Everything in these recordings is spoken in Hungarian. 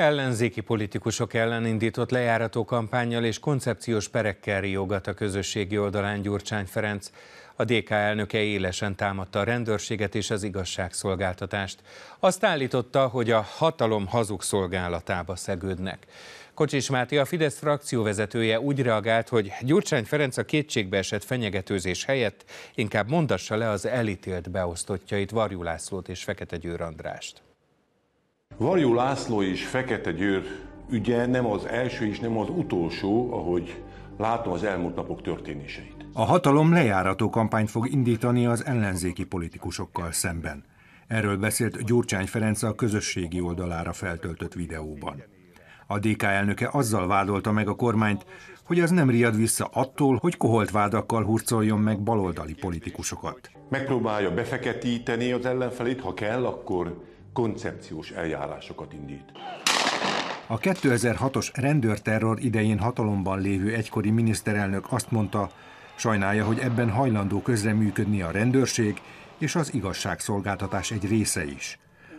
Ellenzéki politikusok ellen indított lejárató kampányjal és koncepciós perekkel riogat a közösségi oldalán Gyurcsány Ferenc. A DK elnöke élesen támadta a rendőrséget és az igazságszolgáltatást. Azt állította, hogy a hatalom hazug szolgálatába szegődnek. Kocsis Máté, a Fidesz frakció vezetője úgy reagált, hogy Gyurcsány Ferenc a kétségbeesett fenyegetőzés helyett inkább mondassa le az elítélt beosztottjait, Varjú Lászlót és Fekete Győr Andrást. Varjú László és Fekete Győr ügye nem az első és nem az utolsó, ahogy látom az elmúlt napok történéseit. A hatalom lejárató kampányt fog indítani az ellenzéki politikusokkal szemben. Erről beszélt Gyurcsány Ferenc a közösségi oldalára feltöltött videóban. A DK elnöke azzal vádolta meg a kormányt, hogy az nem riad vissza attól, hogy koholt vádakkal hurcoljon meg baloldali politikusokat. Megpróbálja befeketíteni az ellenfelét, ha kell, akkor koncepciós eljárásokat indít. A 2006-os rendőrterror idején hatalomban lévő egykori miniszterelnök azt mondta, sajnálja, hogy ebben hajlandó közreműködni a rendőrség és az igazságszolgáltatás egy része is.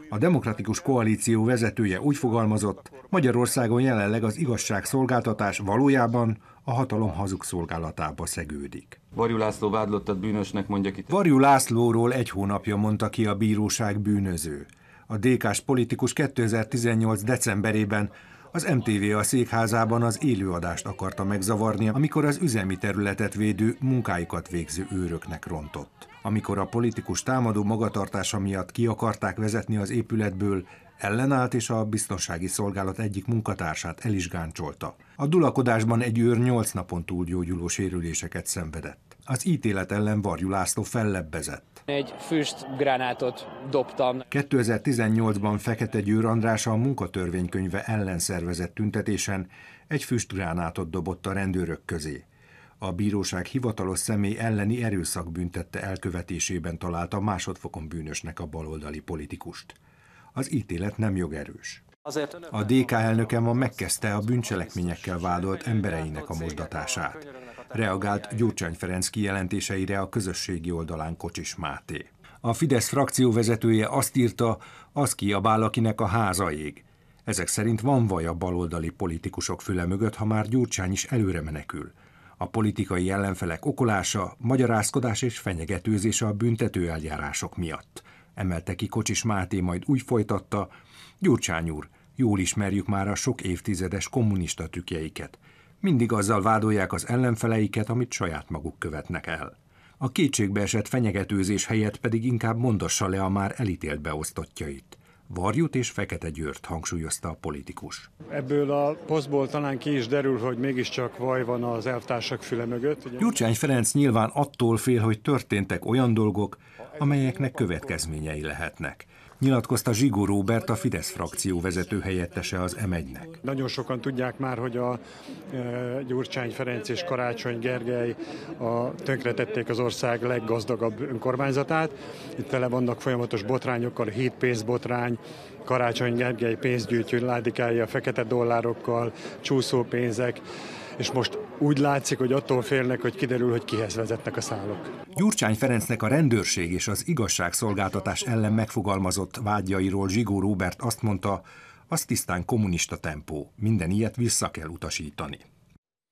A demokratikus koalíció vezetője úgy fogalmazott, Magyarországon jelenleg az igazságszolgáltatás valójában a hatalom hazug szolgálatába szegődik. Varjú László vádlottat bűnösnek mondja ki. Varjú Lászlóról egy hónapja mondta ki a bíróság bűnöző a DK-s politikus 2018. decemberében az MTV a székházában az élőadást akarta megzavarni, amikor az üzemi területet védő, munkáikat végző őröknek rontott. Amikor a politikus támadó magatartása miatt ki akarták vezetni az épületből, ellenállt és a biztonsági szolgálat egyik munkatársát el is gáncsolta. A dulakodásban egy őr nyolc napon túl gyógyuló sérüléseket szenvedett. Az ítélet ellen Varjú László fellebbezett. Egy füstgránátot dobtam. 2018-ban Fekete Győr András a munkatörvénykönyve ellen szervezett tüntetésen egy füstgránátot dobott a rendőrök közé. A bíróság hivatalos személy elleni erőszak büntette elkövetésében találta másodfokon bűnösnek a baloldali politikust. Az ítélet nem jogerős. A DK elnöke ma megkezdte a bűncselekményekkel vádolt embereinek a mozdatását reagált Gyurcsány Ferenc kijelentéseire a közösségi oldalán Kocsis Máté. A Fidesz frakció vezetője azt írta, az kiabál, akinek a háza ég. Ezek szerint van vaj a baloldali politikusok füle mögött, ha már Gyurcsány is előre menekül. A politikai ellenfelek okolása, magyarázkodás és fenyegetőzése a büntető eljárások miatt. Emelte ki Kocsis Máté, majd úgy folytatta, Gyurcsány úr, jól ismerjük már a sok évtizedes kommunista tükjeiket. Mindig azzal vádolják az ellenfeleiket, amit saját maguk követnek el. A kétségbeesett fenyegetőzés helyett pedig inkább mondassa le a már elítélt beosztottjait. Varjut és Fekete Győrt hangsúlyozta a politikus. Ebből a posztból talán ki is derül, hogy mégiscsak vaj van az elvtársak füle mögött. Ugye? Gyurcsány Ferenc nyilván attól fél, hogy történtek olyan dolgok, amelyeknek következményei lehetnek nyilatkozta Zsigó Róbert, a Fidesz frakció vezető helyettese az m -nek. Nagyon sokan tudják már, hogy a e, Gyurcsány Ferenc és Karácsony Gergely a, tönkretették az ország leggazdagabb önkormányzatát. Itt tele vannak folyamatos botrányokkal, hídpénzbotrány, Karácsony Gergely pénzgyűjtő ládikája, fekete dollárokkal, csúszópénzek, és most úgy látszik, hogy attól félnek, hogy kiderül, hogy kihez vezetnek a szálok. Gyurcsány Ferencnek a rendőrség és az igazságszolgáltatás ellen megfogalmazott vágyairól Zsigó Róbert azt mondta, az tisztán kommunista tempó, minden ilyet vissza kell utasítani.